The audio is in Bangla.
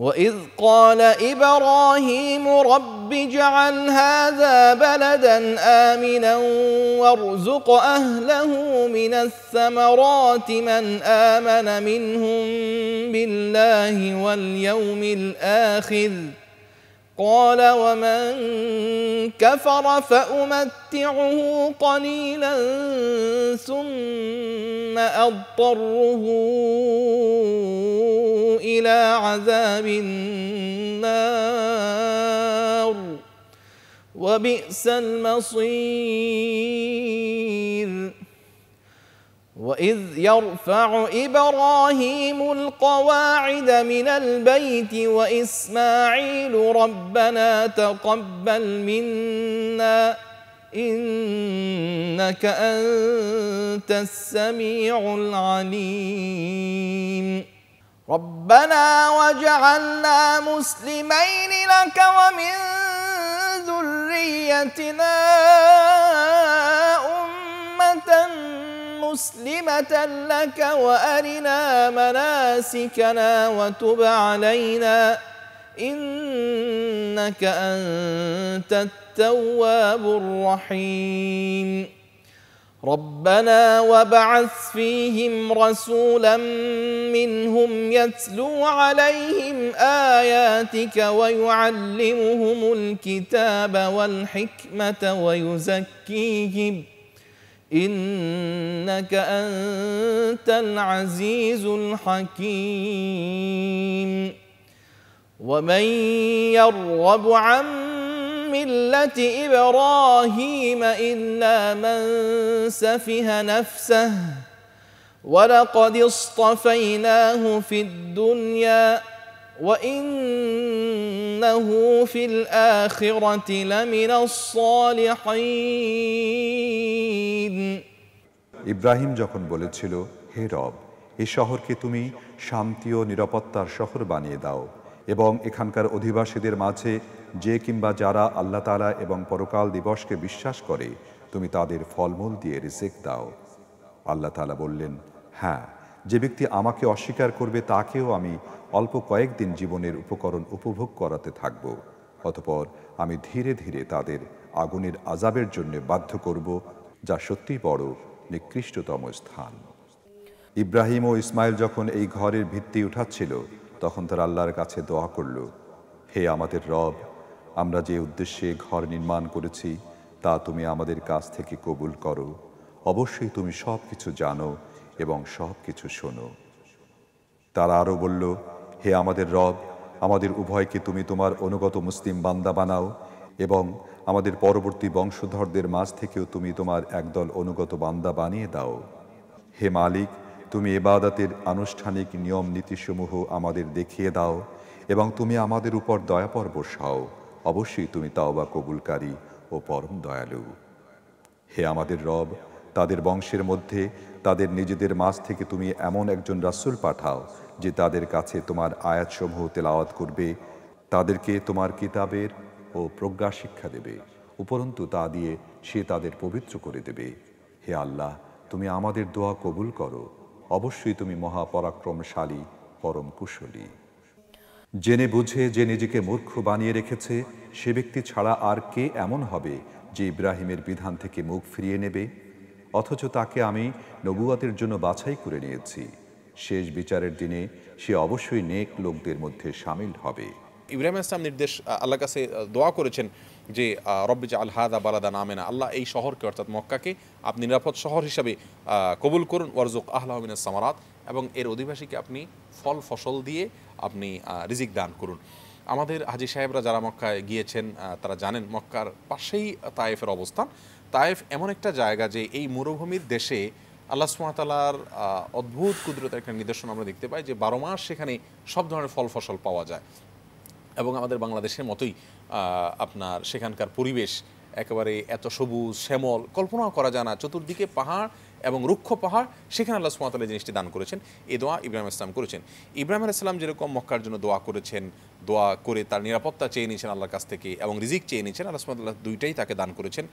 وإذ قال إبراهيم رب اجعل هذا بلدا آمنا وارزق أهله من الثمرات من آمن منهم بالله واليوم الآخر قال ومن كفر فأمتعه قليلا ثم أضطره إلى عذاب النار وبئس المصير وإذ يرفع إبراهيم القواعد من البيت وإسماعيل ربنا تقبل منا إنك أنت السميع العليم ربنا واجعلنا مسلمين لك ومن ذريتنا أمة مسلمة لك وأرنا مناسكنا وتب علينا إنك أنت التواب الرحيم ربنا وبعث فيهم رسولا منهم يتلو عليهم اياتك ويعلمهم الكتاب والحكمه ويزكيهم انك انت العزيز الحكيم ومن يرغب عن ملة إبراهيم إلا من سفه نفسه ولقد اصطفيناه في الدنيا وإنه في الآخرة لمن الصالحين ইব্রাহিম যখন বলেছিল হে রব এ শহরকে তুমি শান্তি ও নিরাপত্তার শহর বানিয়ে দাও এবং এখানকার অধিবাসীদের মাঝে যে কিংবা যারা আল্লাহ তালা এবং পরকাল দিবসকে বিশ্বাস করে তুমি তাদের ফলমূল দিয়ে রিজেক দাও আল্লাহ তালা বললেন হ্যাঁ যে ব্যক্তি আমাকে অস্বীকার করবে তাকেও আমি অল্প কয়েকদিন জীবনের উপকরণ উপভোগ করাতে থাকব অতপর আমি ধীরে ধীরে তাদের আগুনের আজাবের জন্য বাধ্য করব যা সত্যি বড় নিকৃষ্টতম স্থান ইব্রাহিম ও ইসমাইল যখন এই ঘরের ভিত্তি উঠাচ্ছিল তখন তারা আল্লাহর কাছে দোয়া করল হে আমাদের রব আমরা যে উদ্দেশ্যে ঘর নির্মাণ করেছি তা তুমি আমাদের কাছ থেকে কবুল করো অবশ্যই তুমি সব কিছু জানো এবং সব কিছু শোনো তারা আরও বলল হে আমাদের রব আমাদের উভয়কে তুমি তোমার অনুগত মুসলিম বান্দা বানাও এবং আমাদের পরবর্তী বংশধরদের মাঝ থেকেও তুমি তোমার একদল অনুগত বান্দা বানিয়ে দাও হে মালিক তুমি এবাদাতের আনুষ্ঠানিক নিয়ম নীতিসমূহ আমাদের দেখিয়ে দাও এবং তুমি আমাদের উপর দয়াপর বসাও অবশ্যই তুমি তাওবা কবুলকারী ও পরম দয়ালু হে আমাদের রব তাদের বংশের মধ্যে তাদের নিজেদের মাছ থেকে তুমি এমন একজন রাসুল পাঠাও যে তাদের কাছে তোমার আয়াতসমূহ তেলাওয়াত করবে তাদেরকে তোমার কিতাবের ও প্রজ্ঞা শিক্ষা দেবে উপরন্তু তা দিয়ে সে তাদের পবিত্র করে দেবে হে আল্লাহ তুমি আমাদের দোয়া কবুল করো অবশ্যই তুমি মহাপরাক্রমশালী পরম কুশলী জেনে বুঝে যে নিজেকে মূর্খ বানিয়ে রেখেছে সে ব্যক্তি ছাড়া আর কে এমন হবে যে ইব্রাহিমের বিধান থেকে মুখ ফিরিয়ে নেবে অথচ তাকে আমি নবুয়াতের জন্য বাছাই করে নিয়েছি শেষ বিচারের দিনে সে অবশ্যই নেক লোকদের মধ্যে সামিল হবে ইব্রাহিম ইসলাম নির্দেশ আল্লাহ কাছে দোয়া করেছেন যে রব্বিজা আল হাদা বালাদা নামেনা আল্লাহ এই শহরকে অর্থাৎ মক্কাকে আপনি নিরাপদ শহর হিসাবে কবুল করুন ওয়ারজুক আহ্লাহমিনা সামারাত এবং এর অধিবাসীকে আপনি ফল ফসল দিয়ে আপনি রিজিক দান করুন আমাদের হাজি সাহেবরা যারা মক্কায় গিয়েছেন তারা জানেন মক্কার পাশেই তায়েফের অবস্থান তায়েফ এমন একটা জায়গা যে এই মরুভূমির দেশে আল্লাহ সুমাতালার অদ্ভুত কুদরতের একটা নিদর্শন আমরা দেখতে পাই যে বারো মাস সেখানে সব ধরনের ফল ফসল পাওয়া যায় এবং আমাদের বাংলাদেশের মতোই আপনার সেখানকার পরিবেশ একেবারে এত সবুজ শ্যামল কল্পনাও করা যায় না চতুর্দিকে পাহাড় এবং রুক্ষ পাহাড় সেখানে আল্লাহ সুমাতালে জিনিসটি দান করেছেন এ দোয়া ইব্রাহিম ইসলাম করেছেন ইব্রাহিম ইসলাম যেরকম মক্কার জন্য দোয়া করেছেন দোয়া করে তার নিরাপত্তা চেয়ে নিয়েছেন আল্লাহর কাছ থেকে এবং রিজিক চেয়ে নিয়েছেন আল্লাহ সুমাতাল্লাহ দুইটাই তাকে দান করেছেন